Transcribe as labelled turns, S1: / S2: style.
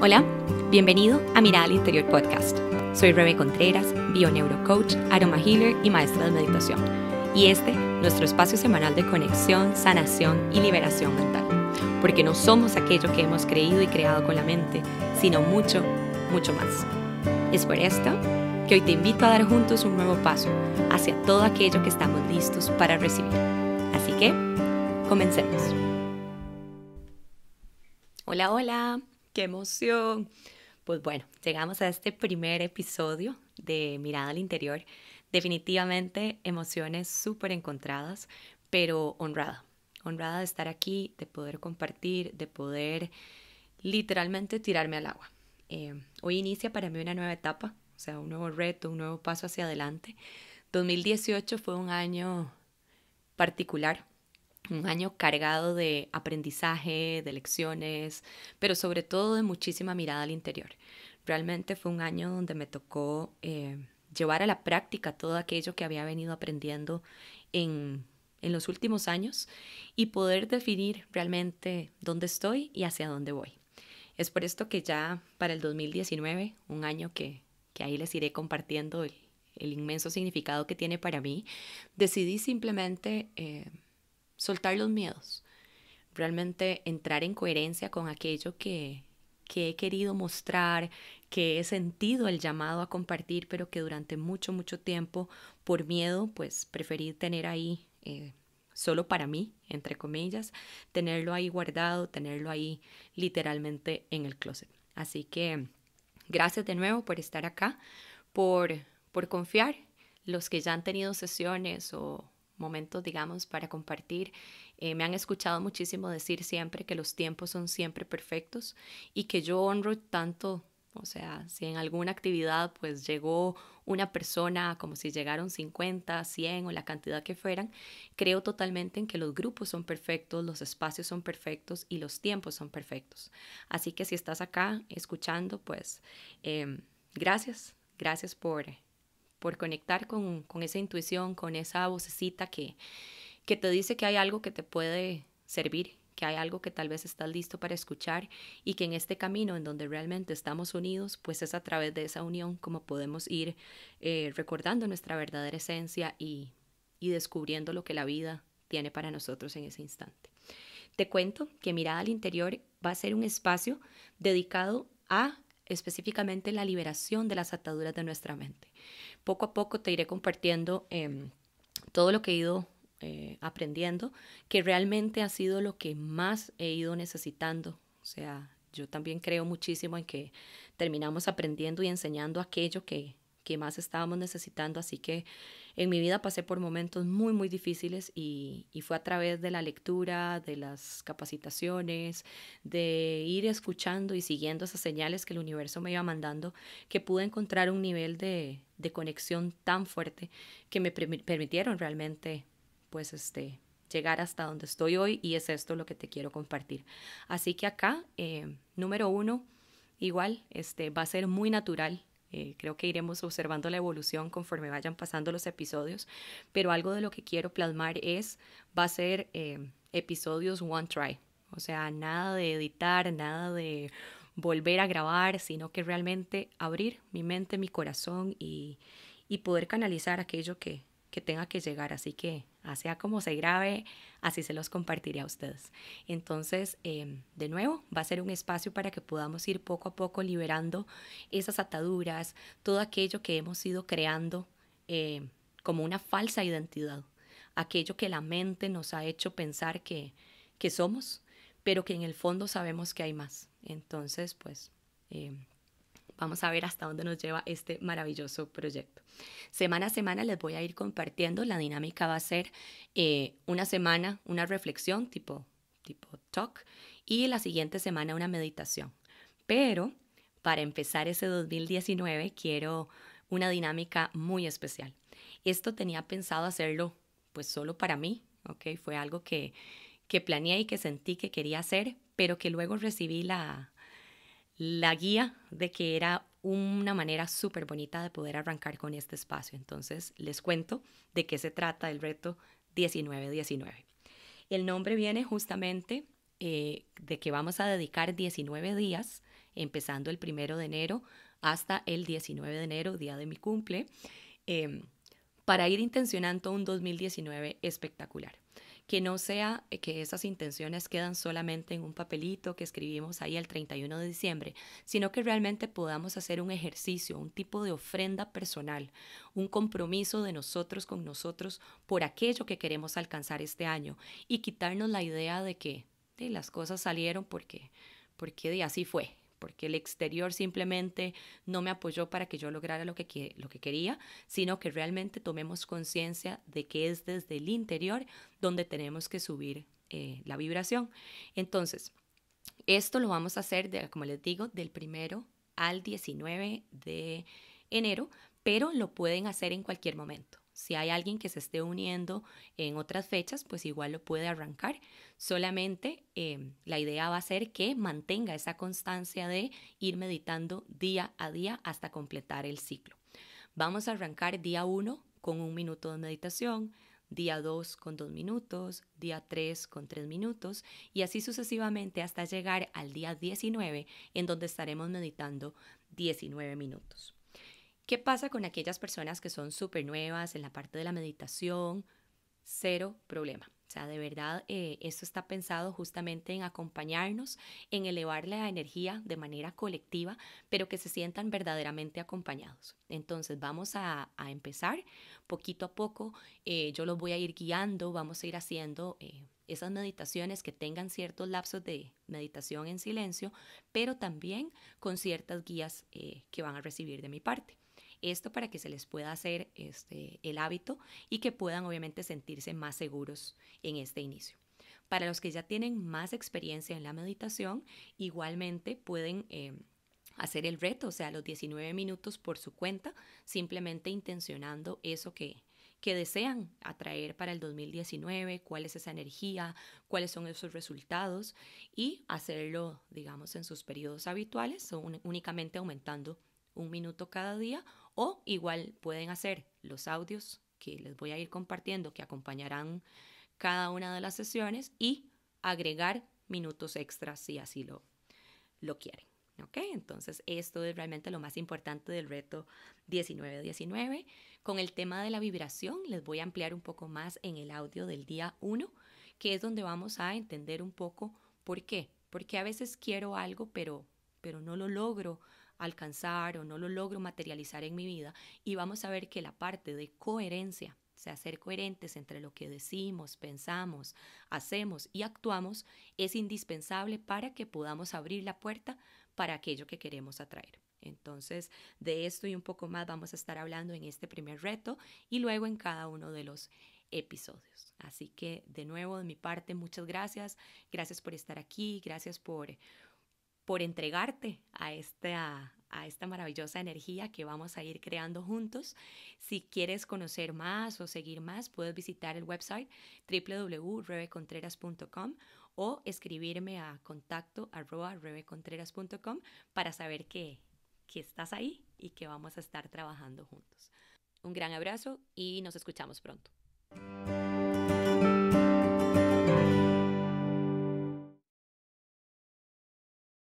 S1: Hola, bienvenido a Mirada al Interior Podcast. Soy Rebe Contreras, bio aroma healer y maestra de meditación. Y este, nuestro espacio semanal de conexión, sanación y liberación mental. Porque no somos aquello que hemos creído y creado con la mente, sino mucho, mucho más. Es por esto que hoy te invito a dar juntos un nuevo paso hacia todo aquello que estamos listos para recibir. Así que, comencemos. Hola, hola qué emoción. Pues bueno, llegamos a este primer episodio de Mirada al Interior. Definitivamente emociones súper encontradas, pero honrada. Honrada de estar aquí, de poder compartir, de poder literalmente tirarme al agua. Eh, hoy inicia para mí una nueva etapa, o sea, un nuevo reto, un nuevo paso hacia adelante. 2018 fue un año particular, un año cargado de aprendizaje, de lecciones, pero sobre todo de muchísima mirada al interior. Realmente fue un año donde me tocó eh, llevar a la práctica todo aquello que había venido aprendiendo en, los últimos años y poder definir realmente dónde estoy y hacia dónde voy. Es por esto que ya para el 2019, un año que, que ahí les iré compartiendo el, inmenso significado que tiene para mí, decidí simplemente... Eh, soltar los miedos, realmente entrar en coherencia con aquello que, que he querido mostrar, que he sentido el llamado a compartir, pero que durante mucho, mucho tiempo, por miedo, pues preferí tener ahí eh, solo para mí, entre comillas, tenerlo ahí guardado, tenerlo ahí literalmente en el closet. Así que gracias de nuevo por estar acá, por, por confiar. Los que ya han tenido sesiones o, momentos, digamos, para compartir. Eh, me han escuchado muchísimo decir siempre que los tiempos son siempre perfectos y que yo honro tanto, o sea, si en alguna actividad pues llegó una persona como si llegaron 50, 100 o la cantidad que fueran, creo totalmente en que los grupos son perfectos, los espacios son perfectos y los tiempos son perfectos. Así que si estás acá escuchando, pues em, gracias, gracias por por conectar con, esa intuición, con esa vocecita que, te dice que hay algo que te puede servir, que hay algo que tal vez estás listo para escuchar y que en este camino en donde realmente estamos unidos, pues es a través de esa unión como podemos ir eh, recordando nuestra verdadera esencia y, y descubriendo lo que la vida tiene para nosotros en ese instante. Te cuento que Mirada al Interior va a ser un espacio dedicado a específicamente la liberación de las ataduras de nuestra mente. Poco a poco te iré compartiendo eh, todo lo que he ido eh, aprendiendo, que realmente ha sido lo que más he ido necesitando. O sea, yo también creo muchísimo en que terminamos aprendiendo y enseñando aquello que, que más estábamos necesitando, así que en mi vida pasé por momentos muy, muy difíciles y, fue a través de la lectura, de las capacitaciones, de ir escuchando y siguiendo esas señales que el universo me iba mandando, que pude encontrar un nivel de, conexión tan fuerte que me permitieron realmente, pues, este, llegar hasta donde estoy hoy y es esto lo que te quiero compartir. Así que acá, eh, número uno, igual, este, va a ser muy natural eh, creo que iremos observando la evolución conforme vayan pasando los episodios, pero algo de lo que quiero plasmar es, va a ser eh, episodios one try, o sea, nada de editar, nada de volver a grabar, sino que realmente abrir mi mente, mi corazón y poder canalizar aquello que, que tenga que llegar, así que ah, sea como se grabe, así se los compartiré a ustedes. Entonces, em, de nuevo, va a ser un espacio para que podamos ir poco a poco liberando esas ataduras, todo aquello que hemos ido creando em, como una falsa identidad, aquello que la mente nos ha hecho pensar que, que somos, pero que en el fondo sabemos que hay más. Entonces, pues... Em, Vamos a ver hasta dónde nos lleva este maravilloso proyecto. Semana a semana les voy a ir compartiendo. La dinámica va a ser eh, una semana, una reflexión tipo, tipo talk y la siguiente semana una meditación. Pero para empezar ese 2019 quiero una dinámica muy especial. Esto tenía pensado hacerlo pues solo para mí, ¿ok? Fue algo que, que planeé y que sentí que quería hacer, pero que luego recibí la, la guía de que era una manera súper bonita de poder arrancar con este espacio. Entonces les cuento de qué se trata el reto 1919. El nombre viene justamente eh, de que vamos a dedicar 19 días, empezando el primero de enero hasta el 19 de enero, día de mi cumple, eh, para ir intencionando un 2019 espectacular que no sea eh, que esas intenciones quedan solamente en un papelito que escribimos ahí el 31 de diciembre, sino que realmente podamos hacer un ejercicio, un tipo de ofrenda personal, un compromiso de nosotros con nosotros por aquello que queremos alcanzar este año y quitarnos la idea de que las cosas salieron porque, porque de así fue, porque el exterior simplemente no me apoyó para que yo lograra lo que, lo que quería, sino que realmente tomemos conciencia de que es desde el interior donde tenemos que subir eh, la vibración. Entonces, esto lo vamos a hacer, como les digo, del primero al 19 de enero, pero lo pueden hacer en cualquier momento. Si hay alguien que se esté uniendo en otras fechas, pues igual lo puede arrancar. Solamente em, la idea va a ser que mantenga esa constancia de ir meditando día a día hasta completar el ciclo. Vamos a arrancar día 1 con un minuto de meditación, día 2 con dos minutos, día 3 con tres minutos y así sucesivamente hasta llegar al día 19 en donde estaremos meditando 19 minutos. ¿Qué pasa con aquellas personas que son súper nuevas en la parte de la meditación? Cero problema. O sea, de verdad, eh, esto está pensado justamente en acompañarnos, en elevar la energía de manera colectiva, pero que se sientan verdaderamente acompañados. Entonces, vamos a, empezar poquito a poco. Eh, yo los voy a ir guiando, vamos a ir haciendo eh, esas meditaciones que tengan ciertos lapsos de meditación en silencio, pero también con ciertas guías que van a recibir de mi parte. Esto para que se les pueda hacer este, el hábito y que puedan obviamente sentirse más seguros en este inicio. Para los que ya tienen más experiencia en la meditación, igualmente pueden... Eh, hacer el reto, o sea, los 19 minutos por su cuenta, simplemente intencionando eso que, que desean atraer para el 2019, cuál es esa energía, cuáles son esos resultados y hacerlo, digamos, en sus periodos habituales, únicamente aumentando un minuto cada día o igual pueden hacer los audios que les voy a ir compartiendo, que acompañarán cada una de las sesiones y agregar minutos extras si así lo, lo quieren. Entonces, esto es realmente lo más importante del reto 19-19. Con el tema de la vibración, les voy a ampliar un poco más en el audio del día 1, que es donde vamos a entender un poco por qué. Porque a veces quiero algo, pero, pero no lo logro alcanzar o no lo logro materializar en mi vida y vamos a ver que la parte de coherencia, o sea, ser coherentes entre lo que decimos, pensamos, hacemos y actuamos es indispensable para que podamos abrir la puerta para aquello que queremos atraer. Entonces, de esto y un poco más vamos a estar hablando en este primer reto y luego en cada uno de los episodios. Así que, de nuevo, de mi parte, muchas gracias. Gracias por estar aquí, gracias por por entregarte a esta, a esta maravillosa energía que vamos a ir creando juntos. Si quieres conocer más o seguir más, puedes visitar el website www.rebecontreras.com o escribirme a contacto arroba para saber que estás ahí y que vamos a estar trabajando juntos. Un gran abrazo y nos escuchamos pronto.